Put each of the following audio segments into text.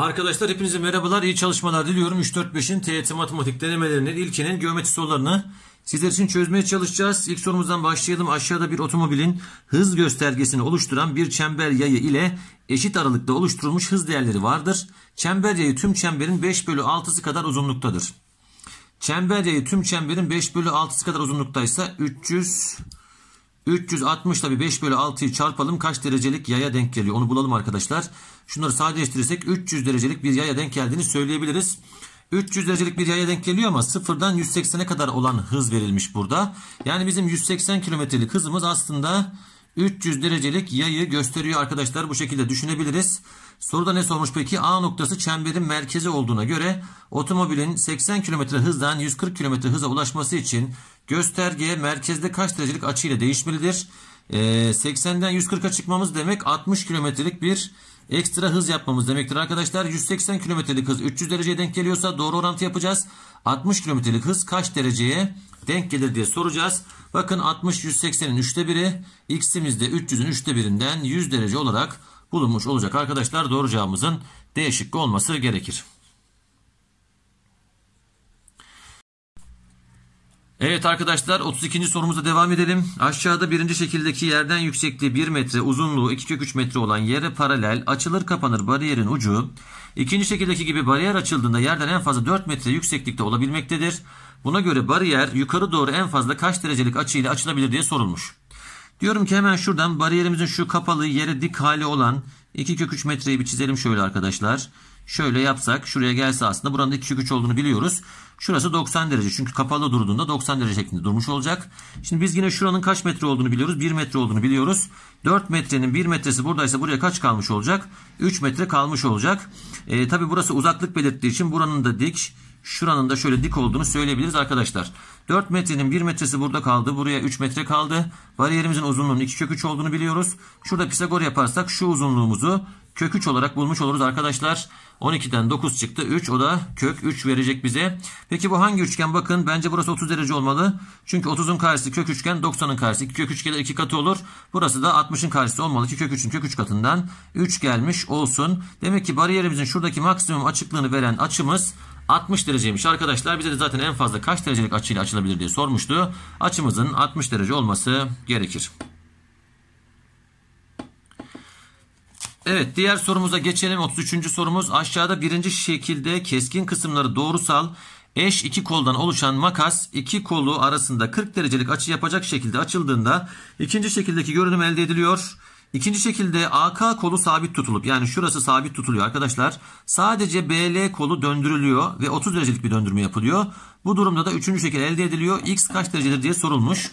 Arkadaşlar hepinize merhabalar, iyi çalışmalar diliyorum. 3-4-5'in TYT matematik denemelerinin ilkinin geometri sorularını sizler için çözmeye çalışacağız. İlk sorumuzdan başlayalım. Aşağıda bir otomobilin hız göstergesini oluşturan bir çember yayı ile eşit aralıkta oluşturulmuş hız değerleri vardır. Çember yayı tüm çemberin 5 bölü 6'sı kadar uzunluktadır. Çember yayı tüm çemberin 5 bölü 6'sı kadar uzunluktaysa 300 360 tabi 5 bölü 6'yı çarpalım kaç derecelik yaya denk geliyor onu bulalım Arkadaşlar. Şunları sadeleştirirsek 300 derecelik bir yaya denk geldiğini söyleyebiliriz. 300 derecelik bir yaya denk geliyor ama sıfırdan 180'e kadar olan hız verilmiş burada. Yani bizim 180 kilometrelik hızımız aslında 300 derecelik yayı gösteriyor arkadaşlar. Bu şekilde düşünebiliriz. Soruda ne sormuş peki? A noktası çemberin merkezi olduğuna göre otomobilin 80 km hızdan 140 km hıza ulaşması için gösterge merkezde kaç derecelik açıyla değişmelidir? Ee, 80'den 140'a çıkmamız demek 60 kilometrelik bir ekstra hız yapmamız demektir arkadaşlar. 180 kilometrelik hız 300 dereceye denk geliyorsa doğru orantı yapacağız. 60 kilometrelik hız kaç dereceye denk gelir diye soracağız. Bakın 60 180'in 3'te 1'i x'imiz de 300'ün 3'te 1'inden 100 derece olarak bulunmuş olacak arkadaşlar. Doğru cevabımızın değişik olması gerekir. Evet arkadaşlar 32. sorumuza devam edelim. Aşağıda birinci şekildeki yerden yüksekliği 1 metre uzunluğu 2 kök 3 metre olan yere paralel açılır kapanır bariyerin ucu. İkinci şekildeki gibi bariyer açıldığında yerden en fazla 4 metre yükseklikte olabilmektedir. Buna göre bariyer yukarı doğru en fazla kaç derecelik açıyla açılabilir diye sorulmuş. Diyorum ki hemen şuradan bariyerimizin şu kapalı yere dik hali olan 2 kök 3 metreyi bir çizelim şöyle arkadaşlar. Şöyle yapsak şuraya gelse aslında buranın 2 kök 3 olduğunu biliyoruz. Şurası 90 derece çünkü kapalı durduğunda 90 derece şeklinde durmuş olacak. Şimdi biz yine şuranın kaç metre olduğunu biliyoruz. 1 metre olduğunu biliyoruz. 4 metrenin 1 metresi buradaysa buraya kaç kalmış olacak? 3 metre kalmış olacak. E, ee, Tabi burası uzaklık belirttiği için buranın da dik şuranın da şöyle dik olduğunu söyleyebiliriz arkadaşlar. 4 metrenin 1 metresi burada kaldı. Buraya 3 metre kaldı. Bariyerimizin uzunluğunun 2 köküç olduğunu biliyoruz. Şurada Pisagor yaparsak şu uzunluğumuzu kök köküç olarak bulmuş oluruz arkadaşlar. 12'den 9 çıktı. 3 o da kök 3 verecek bize. Peki bu hangi üçgen? Bakın bence burası 30 derece olmalı. Çünkü 30'un karşısı kök üçgen 90'ın karşısı. 2 kök 3 gelir 2 katı olur. Burası da 60'ın karşısı olmalı ki kök 3'ün kök 3 katından 3 gelmiş olsun. Demek ki bariyerimizin şuradaki maksimum açıklığını veren açımız 60 dereceymiş arkadaşlar. Bize de zaten en fazla kaç derecelik açıyla açılabilir diye sormuştu. Açımızın 60 derece olması gerekir. Evet diğer sorumuza geçelim. 33. sorumuz aşağıda birinci şekilde keskin kısımları doğrusal eş iki koldan oluşan makas iki kolu arasında 40 derecelik açı yapacak şekilde açıldığında ikinci şekildeki görünüm elde ediliyor. İkinci şekilde AK kolu sabit tutulup yani şurası sabit tutuluyor arkadaşlar. Sadece BL kolu döndürülüyor ve 30 derecelik bir döndürme yapılıyor. Bu durumda da üçüncü şekil elde ediliyor. X kaç derecedir diye sorulmuş.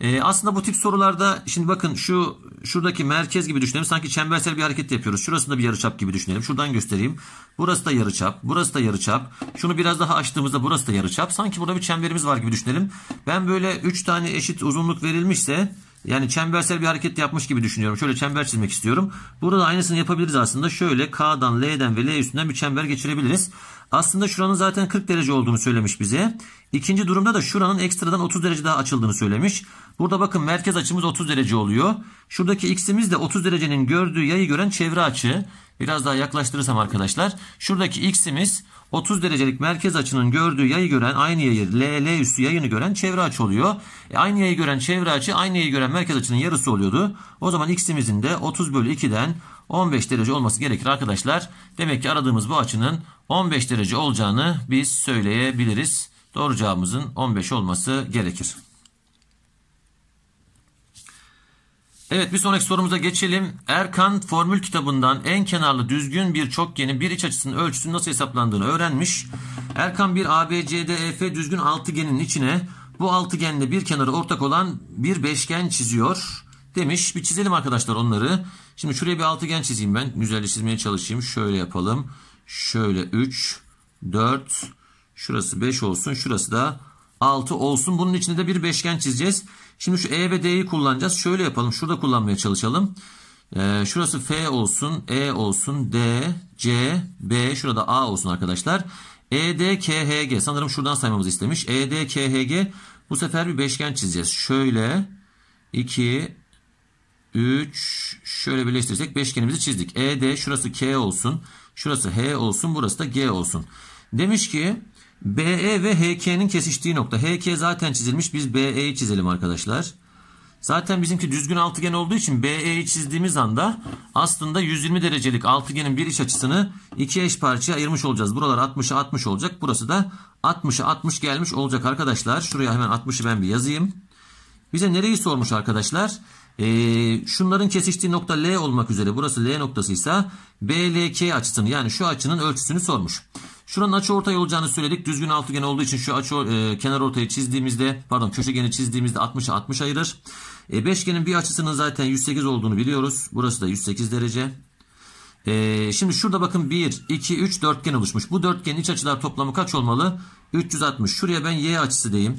Ee, aslında bu tip sorularda şimdi bakın şu şuradaki merkez gibi düşünelim. Sanki çembersel bir hareket yapıyoruz. Şurasında bir yarıçap gibi düşünelim. Şuradan göstereyim. Burası da yarıçap. Burası da yarıçap. Şunu biraz daha açtığımızda burası da yarıçap. Sanki burada bir çemberimiz var gibi düşünelim. Ben böyle 3 tane eşit uzunluk verilmişse yani çembersel bir hareket yapmış gibi düşünüyorum. Şöyle çember çizmek istiyorum. Burada aynısını yapabiliriz aslında. Şöyle K'dan, L'den ve L üstünden bir çember geçirebiliriz. Aslında şuranın zaten 40 derece olduğunu söylemiş bize. İkinci durumda da şuranın ekstradan 30 derece daha açıldığını söylemiş. Burada bakın merkez açımız 30 derece oluyor. Şuradaki x'imiz de 30 derecenin gördüğü yayı gören çevre açı. Biraz daha yaklaştırırsam arkadaşlar. Şuradaki x'imiz 30 derecelik merkez açının gördüğü yayı gören aynı yayı LL üstü yayını gören çevre açı oluyor. E aynı yayı gören çevre açı aynı yayı gören merkez açının yarısı oluyordu. O zaman x'imizin de 30 bölü 2'den 15 derece olması gerekir arkadaşlar. Demek ki aradığımız bu açının 15 derece olacağını biz söyleyebiliriz. Doğru cevabımızın 15 olması gerekir. Evet bir sonraki sorumuza geçelim. Erkan formül kitabından en kenarlı düzgün bir çokgenin bir iç açısının ölçüsünün nasıl hesaplandığını öğrenmiş. Erkan bir ABCDEF düzgün altıgenin içine bu altıgenle bir kenarı ortak olan bir beşgen çiziyor demiş. Bir çizelim arkadaşlar onları. Şimdi şuraya bir altıgen çizeyim ben. Güzelce çizmeye çalışayım. Şöyle yapalım. Şöyle 3, 4, şurası 5 olsun. Şurası da 6 olsun. Bunun içinde de bir beşgen çizeceğiz. Şimdi şu E ve D'yi kullanacağız. Şöyle yapalım. Şurada kullanmaya çalışalım. Ee, şurası F olsun. E olsun. D, C, B. Şurada A olsun arkadaşlar. E, D, K, H, G. Sanırım şuradan saymamızı istemiş. E, D, K, H, G. Bu sefer bir beşgen çizeceğiz. Şöyle 2, 3 şöyle birleştirsek beşgenimizi çizdik. E, D şurası K olsun. Şurası H olsun. Burası da G olsun. Demiş ki BE ve HK'nin kesiştiği nokta. HK zaten çizilmiş. Biz BE'yi çizelim arkadaşlar. Zaten bizimki düzgün altıgen olduğu için BE'yi çizdiğimiz anda aslında 120 derecelik altıgenin bir iç açısını iki eş parçaya ayırmış olacağız. Buralar 60'a 60 olacak. Burası da 60'a 60 gelmiş olacak arkadaşlar. Şuraya hemen 60'ı ben bir yazayım. Bize nereyi sormuş arkadaşlar? Ee, şunların kesiştiği nokta L olmak üzere. Burası L noktasıysa BLK açısını yani şu açının ölçüsünü sormuş. Şuranın açı ortay olacağını söyledik. Düzgün altıgen olduğu için şu açı e, kenar ortayı çizdiğimizde pardon köşegeni çizdiğimizde 60'a 60 ayırır. E, beşgenin bir açısının zaten 108 olduğunu biliyoruz. Burası da 108 derece. E, şimdi şurada bakın 1, 2, 3 dörtgen oluşmuş. Bu dörtgenin iç açılar toplamı kaç olmalı? 360. Şuraya ben y açısı diyeyim.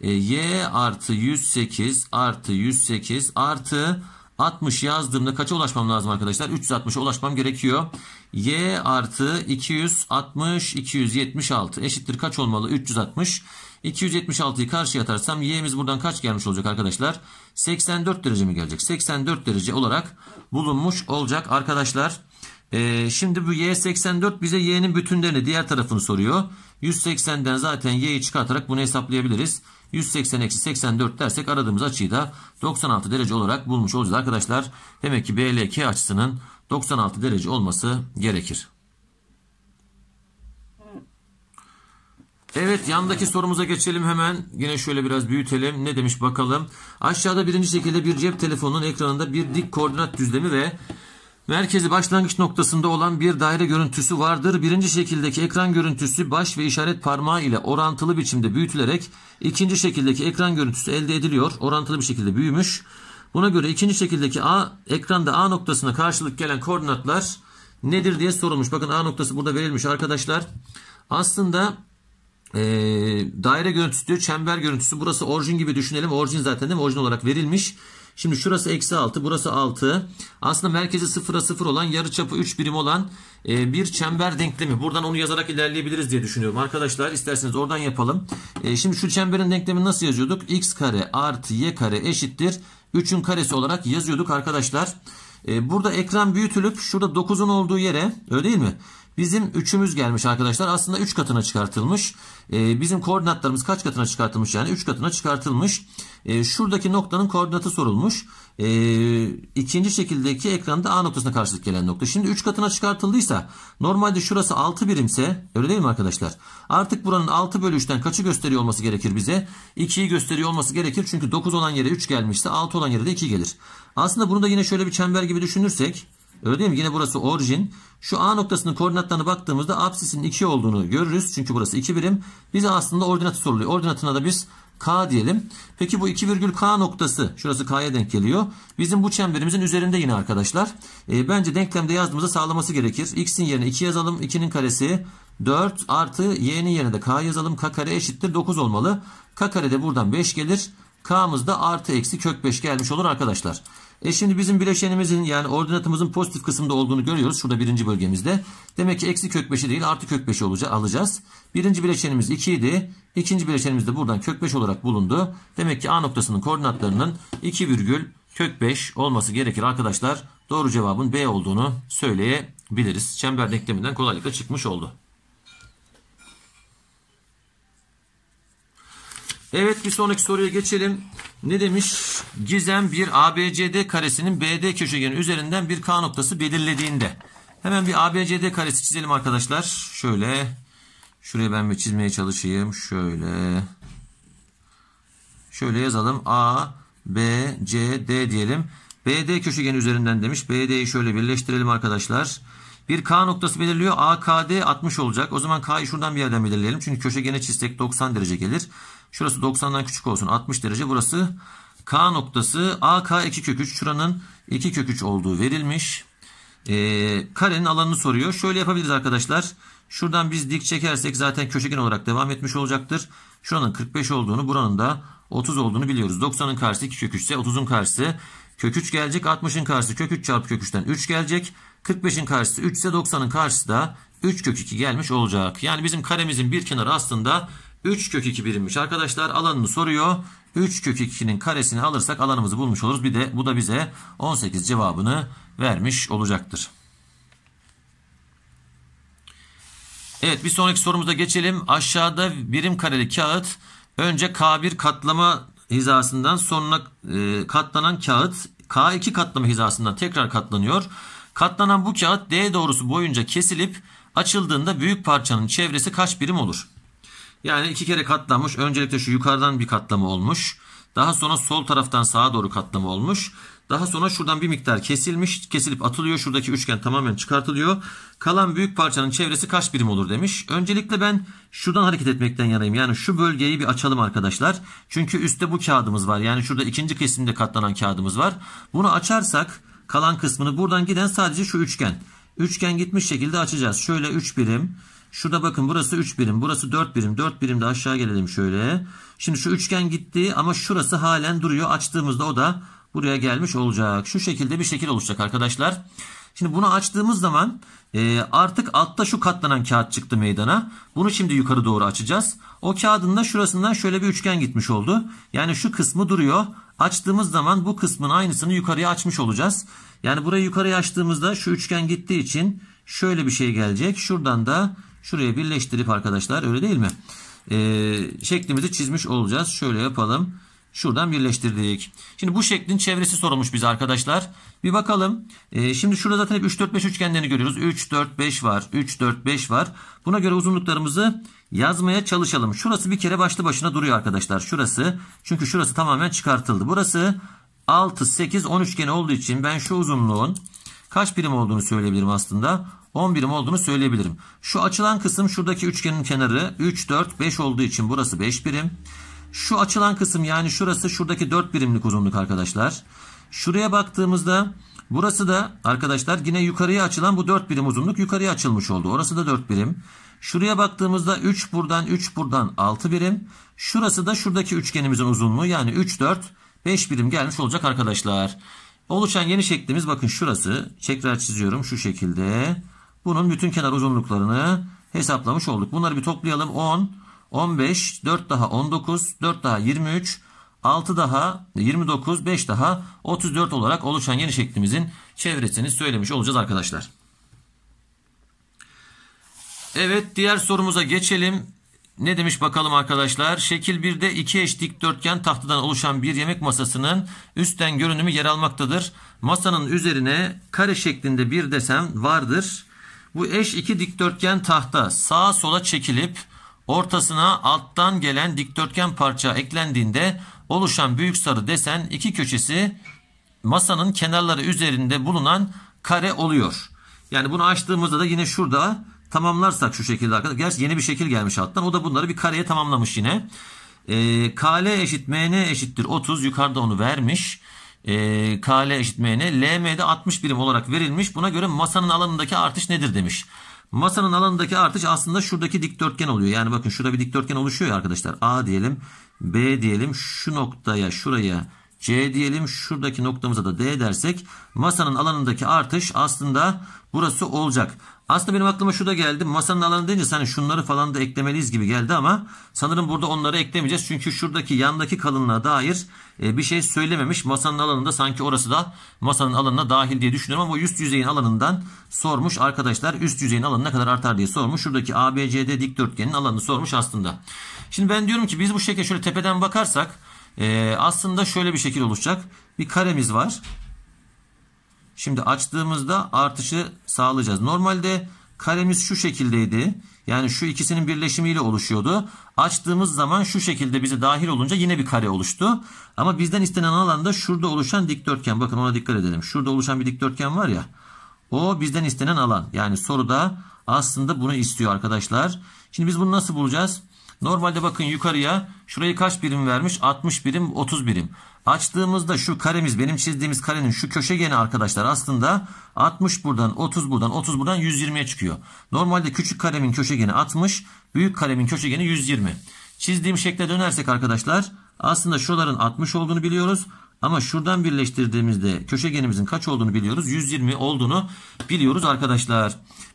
E, y artı 108 artı 108 artı 60 yazdığımda kaça ulaşmam lazım arkadaşlar? 360'a ulaşmam gerekiyor. Y artı 260, 276 eşittir kaç olmalı? 360. 276'yı karşıya atarsam y'miz buradan kaç gelmiş olacak arkadaşlar? 84 derece mi gelecek? 84 derece olarak bulunmuş olacak arkadaşlar. Ee, şimdi bu y 84 bize y'nin bütünlerini diğer tarafını soruyor. 180'den zaten y'yi çıkartarak bunu hesaplayabiliriz. 180 eksi 84 dersek aradığımız açıyı da 96 derece olarak bulmuş olacağız arkadaşlar. Demek ki BLK açısının 96 derece olması gerekir. Evet yandaki sorumuza geçelim hemen. Yine şöyle biraz büyütelim. Ne demiş bakalım. Aşağıda birinci şekilde bir cep telefonunun ekranında bir dik koordinat düzlemi ve Merkezi başlangıç noktasında olan bir daire görüntüsü vardır. Birinci şekildeki ekran görüntüsü baş ve işaret parmağı ile orantılı biçimde büyütülerek ikinci şekildeki ekran görüntüsü elde ediliyor. Orantılı bir şekilde büyümüş. Buna göre ikinci şekildeki A, ekranda A noktasına karşılık gelen koordinatlar nedir diye sorulmuş. Bakın A noktası burada verilmiş arkadaşlar. Aslında e, daire görüntüsü diyor, çember görüntüsü. Burası orijin gibi düşünelim. Orijin zaten değil mi? Orijin olarak verilmiş. Şimdi şurası eksi 6 burası 6. Aslında merkezi sıfıra sıfır olan yarı çapı 3 birim olan e, bir çember denklemi. Buradan onu yazarak ilerleyebiliriz diye düşünüyorum. Arkadaşlar isterseniz oradan yapalım. E, şimdi şu çemberin denklemi nasıl yazıyorduk? x kare artı y kare eşittir. 3'ün karesi olarak yazıyorduk arkadaşlar. E, burada ekran büyütülüp şurada 9'un olduğu yere öyle değil mi? Bizim üçümüz gelmiş arkadaşlar. Aslında üç katına çıkartılmış. Ee, bizim koordinatlarımız kaç katına çıkartılmış? Yani üç katına çıkartılmış. Ee, şuradaki noktanın koordinatı sorulmuş. Ee, ikinci şekildeki ekranda A noktasına karşılık gelen nokta. Şimdi üç katına çıkartıldıysa normalde şurası 6 birimse öyle değil mi arkadaşlar? Artık buranın 6 bölü 3'ten kaçı gösteriyor olması gerekir bize? 2'yi gösteriyor olması gerekir. Çünkü 9 olan yere 3 gelmişse 6 olan yere de 2 gelir. Aslında bunu da yine şöyle bir çember gibi düşünürsek Öyle değil mi? Yine burası orijin. Şu A noktasının koordinatlarına baktığımızda apsisinin 2 şey olduğunu görürüz. Çünkü burası 2 birim. Biz aslında ordinatı soruluyor. Ordinatına da biz K diyelim. Peki bu 2 K noktası şurası K'ya denk geliyor. Bizim bu çemberimizin üzerinde yine arkadaşlar. E, bence denklemde yazdığımızda sağlaması gerekir. X'in yerine 2 yazalım. 2'nin karesi 4 artı Y'nin yerine de K yazalım. K kare eşittir 9 olmalı. K kare de buradan 5 gelir. K'mız da artı eksi kök 5 gelmiş olur arkadaşlar. E şimdi bizim bileşenimizin yani ordinatımızın pozitif kısımda olduğunu görüyoruz. Şurada birinci bölgemizde. Demek ki eksi kök 5'i değil artı kök 5'i olacak, alacağız. Birinci bileşenimiz 2 idi. İkinci bileşenimiz de buradan kök 5 olarak bulundu. Demek ki A noktasının koordinatlarının 2 virgül kök 5 olması gerekir arkadaşlar. Doğru cevabın B olduğunu söyleyebiliriz. Çember denkleminden kolaylıkla çıkmış oldu. Evet bir sonraki soruya geçelim. Ne demiş? Gizem bir ABCD karesinin BD köşegeni üzerinden bir K noktası belirlediğinde. Hemen bir ABCD karesi çizelim arkadaşlar. Şöyle. Şuraya ben bir çizmeye çalışayım. Şöyle. Şöyle yazalım. A, B, C, D diyelim. BD köşegeni üzerinden demiş. BD'yi şöyle birleştirelim arkadaşlar. Bir K noktası belirliyor. AKD 60 olacak. O zaman K'yı şuradan bir yerden belirleyelim. Çünkü köşegeni çizsek 90 derece gelir. Şurası 90'dan küçük olsun 60 derece. Burası K noktası AK 2 kök 3 şuranın 2 kök 3 olduğu verilmiş. E, karenin alanını soruyor. Şöyle yapabiliriz arkadaşlar. Şuradan biz dik çekersek zaten köşegen olarak devam etmiş olacaktır. Şuranın 45 olduğunu buranın da 30 olduğunu biliyoruz. 90'ın karşısı 2 kök 3 ise 30'un karşısı kök 3 gelecek. 60'ın karşısı kök 3 çarpı kök 3'ten 3 gelecek. 45'in karşısı 3 ise 90'ın karşısı da 3 kök 2 gelmiş olacak. Yani bizim karemizin bir kenarı aslında 3 kök 2 birimmiş arkadaşlar. Alanını soruyor. 3 kök 2'nin karesini alırsak alanımızı bulmuş oluruz. Bir de bu da bize 18 cevabını vermiş olacaktır. Evet bir sonraki sorumuza geçelim. Aşağıda birim kareli kağıt önce K1 katlama hizasından sonra e, katlanan kağıt K2 katlama hizasından tekrar katlanıyor. Katlanan bu kağıt D doğrusu boyunca kesilip açıldığında büyük parçanın çevresi kaç birim olur? Yani iki kere katlanmış. Öncelikle şu yukarıdan bir katlama olmuş. Daha sonra sol taraftan sağa doğru katlama olmuş. Daha sonra şuradan bir miktar kesilmiş. Kesilip atılıyor. Şuradaki üçgen tamamen çıkartılıyor. Kalan büyük parçanın çevresi kaç birim olur demiş. Öncelikle ben şuradan hareket etmekten yanayım. Yani şu bölgeyi bir açalım arkadaşlar. Çünkü üstte bu kağıdımız var. Yani şurada ikinci kesimde katlanan kağıdımız var. Bunu açarsak kalan kısmını buradan giden sadece şu üçgen. Üçgen gitmiş şekilde açacağız. Şöyle 3 birim. Şurada bakın burası 3 birim. Burası 4 birim. 4 birim de aşağı gelelim şöyle. Şimdi şu üçgen gitti ama şurası halen duruyor. Açtığımızda o da buraya gelmiş olacak. Şu şekilde bir şekil oluşacak arkadaşlar. Şimdi bunu açtığımız zaman e, artık altta şu katlanan kağıt çıktı meydana. Bunu şimdi yukarı doğru açacağız. O kağıdın da şurasından şöyle bir üçgen gitmiş oldu. Yani şu kısmı duruyor. Açtığımız zaman bu kısmın aynısını yukarıya açmış olacağız. Yani burayı yukarıya açtığımızda şu üçgen gittiği için şöyle bir şey gelecek. Şuradan da şuraya birleştirip arkadaşlar öyle değil mi? E, şeklimizi çizmiş olacağız. Şöyle yapalım. Şuradan birleştirdik. Şimdi bu şeklin çevresi sorulmuş bize arkadaşlar. Bir bakalım. Ee, şimdi şurada zaten hep 3, 4, 5 üçgenlerini görüyoruz. 3, 4, 5 var. 3, 4, 5 var. Buna göre uzunluklarımızı yazmaya çalışalım. Şurası bir kere başlı başına duruyor arkadaşlar. Şurası. Çünkü şurası tamamen çıkartıldı. Burası 6, 8, 10 üçgeni olduğu için ben şu uzunluğun kaç birim olduğunu söyleyebilirim aslında. 10 birim olduğunu söyleyebilirim. Şu açılan kısım şuradaki üçgenin kenarı 3, 4, 5 olduğu için burası 5 birim. Şu açılan kısım yani şurası şuradaki 4 birimlik uzunluk arkadaşlar. Şuraya baktığımızda burası da arkadaşlar yine yukarıya açılan bu 4 birim uzunluk yukarıya açılmış oldu. Orası da 4 birim. Şuraya baktığımızda 3 buradan 3 buradan 6 birim. Şurası da şuradaki üçgenimizin uzunluğu yani 3, 4, 5 birim gelmiş olacak arkadaşlar. Oluşan yeni şeklimiz bakın şurası. Tekrar çiziyorum şu şekilde. Bunun bütün kenar uzunluklarını hesaplamış olduk. Bunları bir toplayalım. 10, 15, 4 daha 19, 4 daha 23, 6 daha 29, 5 daha 34 olarak oluşan yeni şeklimizin çevresini söylemiş olacağız arkadaşlar. Evet diğer sorumuza geçelim. Ne demiş bakalım arkadaşlar? Şekil 1'de iki eş dikdörtgen tahtadan oluşan bir yemek masasının üstten görünümü yer almaktadır. Masanın üzerine kare şeklinde bir desen vardır. Bu eş iki dikdörtgen tahta sağa sola çekilip ortasına alttan gelen dikdörtgen parça eklendiğinde oluşan büyük sarı desen iki köşesi masanın kenarları üzerinde bulunan kare oluyor. Yani bunu açtığımızda da yine şurada tamamlarsak şu şekilde arkadaşlar. Gerçi yeni bir şekil gelmiş alttan. O da bunları bir kareye tamamlamış yine. E, ee, KL eşit MN eşittir 30. Yukarıda onu vermiş e, KL eşit MN LM'de 60 birim olarak verilmiş. Buna göre masanın alanındaki artış nedir demiş. Masanın alanındaki artış aslında şuradaki dikdörtgen oluyor. Yani bakın şurada bir dikdörtgen oluşuyor ya arkadaşlar. A diyelim, B diyelim, şu noktaya, şuraya C diyelim, şuradaki noktamıza da D dersek masanın alanındaki artış aslında burası olacak. Aslında benim aklıma şu da geldi. Masanın alanı deyince hani şunları falan da eklemeliyiz gibi geldi ama sanırım burada onları eklemeyeceğiz. Çünkü şuradaki yandaki kalınlığa dair e, bir şey söylememiş. Masanın alanında sanki orası da masanın alanına dahil diye düşünüyorum ama üst yüzeyin alanından sormuş arkadaşlar. Üst yüzeyin alanı ne kadar artar diye sormuş. Şuradaki ABCD dikdörtgenin alanını sormuş aslında. Şimdi ben diyorum ki biz bu şekilde şöyle tepeden bakarsak e, aslında şöyle bir şekil oluşacak. Bir karemiz var. Şimdi açtığımızda artışı sağlayacağız. Normalde karemiz şu şekildeydi. Yani şu ikisinin birleşimiyle oluşuyordu. Açtığımız zaman şu şekilde bize dahil olunca yine bir kare oluştu. Ama bizden istenen alanda şurada oluşan dikdörtgen. Bakın ona dikkat edelim. Şurada oluşan bir dikdörtgen var ya. O bizden istenen alan. Yani soruda aslında bunu istiyor arkadaşlar. Şimdi biz bunu nasıl bulacağız? Normalde bakın yukarıya şurayı kaç birim vermiş? 60 birim 30 birim. Açtığımızda şu karemiz benim çizdiğimiz karenin şu köşegeni arkadaşlar aslında 60 buradan 30 buradan 30 buradan 120'ye çıkıyor. Normalde küçük karemin köşegeni 60 büyük karemin köşegeni 120. Çizdiğim şekle dönersek arkadaşlar aslında şuraların 60 olduğunu biliyoruz. Ama şuradan birleştirdiğimizde köşegenimizin kaç olduğunu biliyoruz. 120 olduğunu biliyoruz arkadaşlar.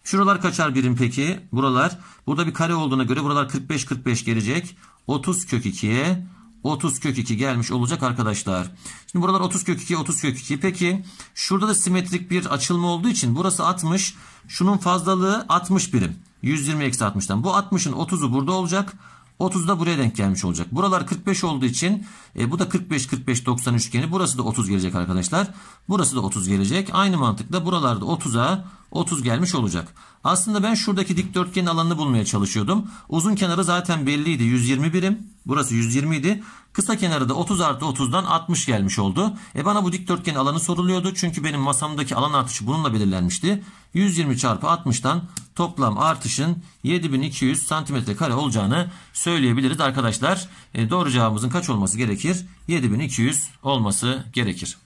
Şuralar kaçar birim peki? Buralar. Burada bir kare olduğuna göre buralar 45-45 gelecek. 30 kök 2'ye 30 kök 2 gelmiş olacak arkadaşlar. Şimdi buralar 30 kök 2 30 kök 2. Peki şurada da simetrik bir açılma olduğu için burası 60. Şunun fazlalığı 60 birim. 120 eksi 60'tan. Bu 60'ın 30'u burada olacak. 30 da buraya denk gelmiş olacak. Buralar 45 olduğu için e, bu da 45 45 90 üçgeni. Burası da 30 gelecek arkadaşlar. Burası da 30 gelecek. Aynı mantıkla buralarda 30'a 30 gelmiş olacak. Aslında ben şuradaki dikdörtgenin alanını bulmaya çalışıyordum. Uzun kenarı zaten belliydi 120 birim. Burası 120 idi. Kısa kenarı da 30 artı 30'dan 60 gelmiş oldu. E bana bu dikdörtgenin alanı soruluyordu. Çünkü benim masamdaki alan artışı bununla belirlenmişti. 120 çarpı 60'tan toplam artışın 7200 santimetre kare olacağını söyleyebiliriz arkadaşlar. E doğru cevabımızın kaç olması gerekir? 7200 olması gerekir.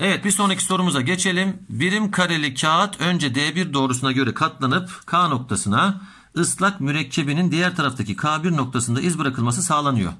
Evet bir sonraki sorumuza geçelim. Birim kareli kağıt önce D1 doğrusuna göre katlanıp K noktasına ıslak mürekkebinin diğer taraftaki K1 noktasında iz bırakılması sağlanıyor.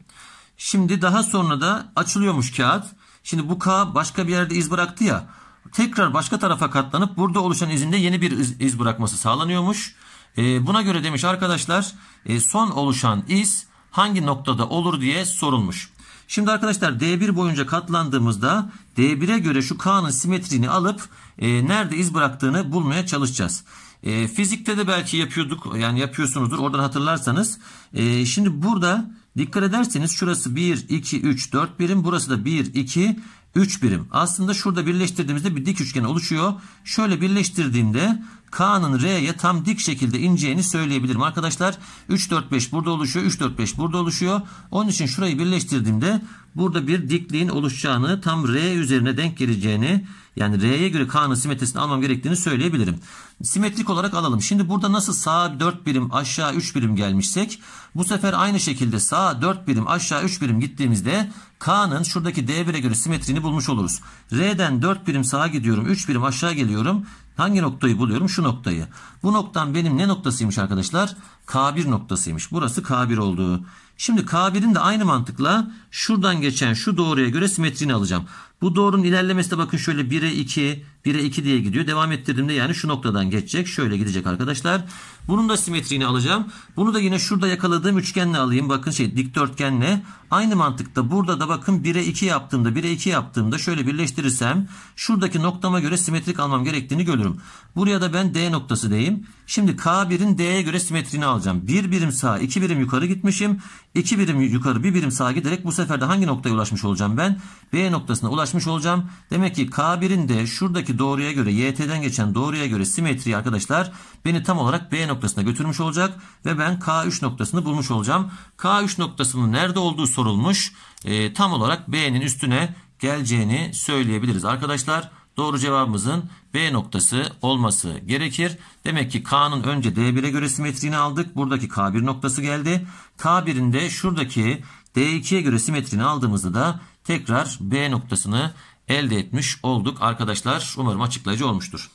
Şimdi daha sonra da açılıyormuş kağıt. Şimdi bu K başka bir yerde iz bıraktı ya. Tekrar başka tarafa katlanıp burada oluşan izinde yeni bir iz, iz bırakması sağlanıyormuş. E, buna göre demiş arkadaşlar e, son oluşan iz hangi noktada olur diye sorulmuş. Şimdi arkadaşlar D1 boyunca katlandığımızda D1'e göre şu K'nın simetriğini alıp e, nerede iz bıraktığını bulmaya çalışacağız. E, fizikte de belki yapıyorduk yani yapıyorsunuzdur oradan hatırlarsanız. E, şimdi burada dikkat ederseniz şurası 1, 2, 3, 4 birim burası da 1, 2, 3 birim. Aslında şurada birleştirdiğimizde bir dik üçgen oluşuyor. Şöyle birleştirdiğimde K'nın R'ye tam dik şekilde ineceğini söyleyebilirim arkadaşlar. 3, 4, 5 burada oluşuyor. 3, 4, 5 burada oluşuyor. Onun için şurayı birleştirdiğimde burada bir dikliğin oluşacağını tam R üzerine denk geleceğini yani R'ye göre K'nın simetrisini almam gerektiğini söyleyebilirim. Simetrik olarak alalım. Şimdi burada nasıl sağ 4 birim aşağı 3 birim gelmişsek bu sefer aynı şekilde sağ 4 birim aşağı 3 birim gittiğimizde K'nın şuradaki D1'e göre simetrini bulmuş oluruz. R'den 4 birim sağa gidiyorum 3 birim aşağı geliyorum. Hangi noktayı buluyorum? Şu noktayı. Bu noktan benim ne noktasıymış arkadaşlar? K1 noktasıymış. Burası K1 olduğu. Şimdi K1'in de aynı mantıkla şuradan geçen şu doğruya göre simetrini alacağım. Bu doğrunun ilerlemesi de bakın şöyle 1'e 2, 1'e 2 diye gidiyor. Devam ettirdiğimde yani şu noktadan geçecek. Şöyle gidecek arkadaşlar. Bunun da simetriğini alacağım. Bunu da yine şurada yakaladığım üçgenle alayım. Bakın şey dikdörtgenle. Aynı mantıkta burada da bakın 1'e 2 yaptığımda 1'e 2 yaptığımda şöyle birleştirirsem şuradaki noktama göre simetrik almam gerektiğini görürüm. Buraya da ben D noktası diyeyim. Şimdi K1'in D'ye göre simetriğini alacağım. 1 bir birim sağa 2 birim yukarı gitmişim. 2 birim yukarı 1 bir birim sağa giderek bu sefer de hangi noktaya ulaşmış olacağım ben? B noktasına ulaş ulaşmış olacağım. Demek ki K1'in de şuradaki doğruya göre YT'den geçen doğruya göre simetri arkadaşlar beni tam olarak B noktasına götürmüş olacak. Ve ben K3 noktasını bulmuş olacağım. K3 noktasının nerede olduğu sorulmuş. E, tam olarak B'nin üstüne geleceğini söyleyebiliriz arkadaşlar. Doğru cevabımızın B noktası olması gerekir. Demek ki K'nın önce D1'e göre simetriğini aldık. Buradaki K1 noktası geldi. K1'in de şuradaki D2'ye göre simetrini aldığımızda da tekrar B noktasını elde etmiş olduk arkadaşlar. Umarım açıklayıcı olmuştur.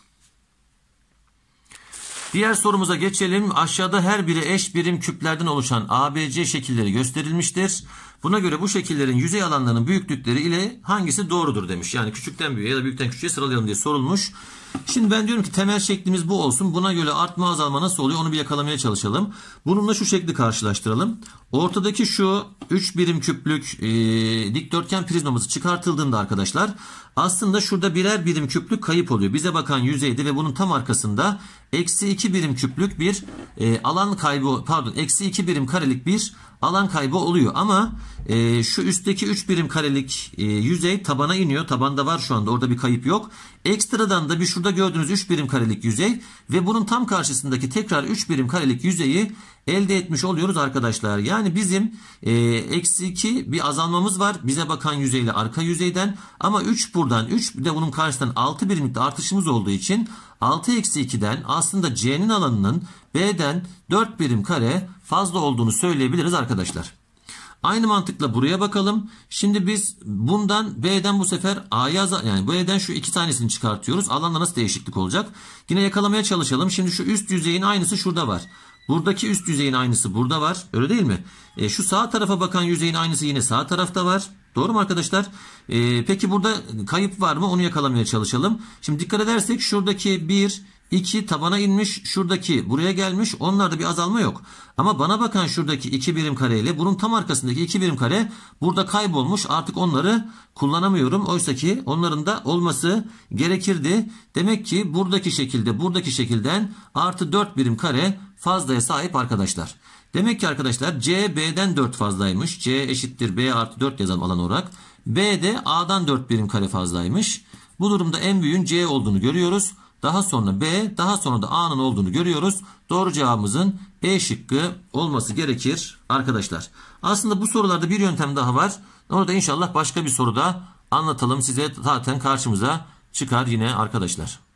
Diğer sorumuza geçelim. Aşağıda her biri eş birim küplerden oluşan ABC şekilleri gösterilmiştir. Buna göre bu şekillerin yüzey alanlarının büyüklükleri ile hangisi doğrudur demiş. Yani küçükten büyüğe ya da büyükten küçüğe sıralayalım diye sorulmuş. Şimdi ben diyorum ki temel şeklimiz bu olsun. Buna göre artma azalma nasıl oluyor onu bir yakalamaya çalışalım. Bununla şu şekli karşılaştıralım. Ortadaki şu 3 birim küplük e, dikdörtgen prizmamızı çıkartıldığında arkadaşlar aslında şurada birer birim küplük kayıp oluyor. Bize bakan yüzeyde ve bunun tam arkasında eksi 2 birim küplük bir e, alan kaybı pardon eksi 2 birim karelik bir alan kaybı oluyor. Ama e, şu üstteki 3 birim karelik e, yüzey tabana iniyor. Tabanda var şu anda orada bir kayıp yok. Ekstradan da bir şurada gördüğünüz 3 birim karelik yüzey ve bunun tam karşısındaki tekrar 3 birim karelik yüzeyi elde etmiş oluyoruz arkadaşlar. Yani bizim e, eksi 2 bir azalmamız var. Bize bakan yüzeyle arka yüzeyden ama 3 buradan 3 de bunun karşısından 6 birimlik artışımız olduğu için 6 eksi 2'den aslında C'nin alanının B'den 4 birim kare fazla olduğunu söyleyebiliriz arkadaşlar. Aynı mantıkla buraya bakalım. Şimdi biz bundan B'den bu sefer A'ya yani B'den şu iki tanesini çıkartıyoruz. Alanda nasıl değişiklik olacak? Yine yakalamaya çalışalım. Şimdi şu üst yüzeyin aynısı şurada var. Buradaki üst yüzeyin aynısı burada var. Öyle değil mi? E, şu sağ tarafa bakan yüzeyin aynısı yine sağ tarafta var. Doğru mu arkadaşlar? E, peki burada kayıp var mı? Onu yakalamaya çalışalım. Şimdi dikkat edersek şuradaki 1, 2 tabana inmiş şuradaki buraya gelmiş onlarda bir azalma yok. Ama bana bakan şuradaki 2 birim kare ile bunun tam arkasındaki 2 birim kare burada kaybolmuş artık onları kullanamıyorum. Oysa ki onların da olması gerekirdi. Demek ki buradaki şekilde buradaki şekilden artı 4 birim kare fazlaya sahip arkadaşlar. Demek ki arkadaşlar C B'den 4 fazlaymış. C eşittir B artı 4 yazalım alan olarak. B de A'dan 4 birim kare fazlaymış. Bu durumda en büyüğün C olduğunu görüyoruz. Daha sonra B, daha sonra da A'nın olduğunu görüyoruz. Doğru cevabımızın B şıkkı olması gerekir arkadaşlar. Aslında bu sorularda bir yöntem daha var. Onu da inşallah başka bir soruda anlatalım. Size zaten karşımıza çıkar yine arkadaşlar.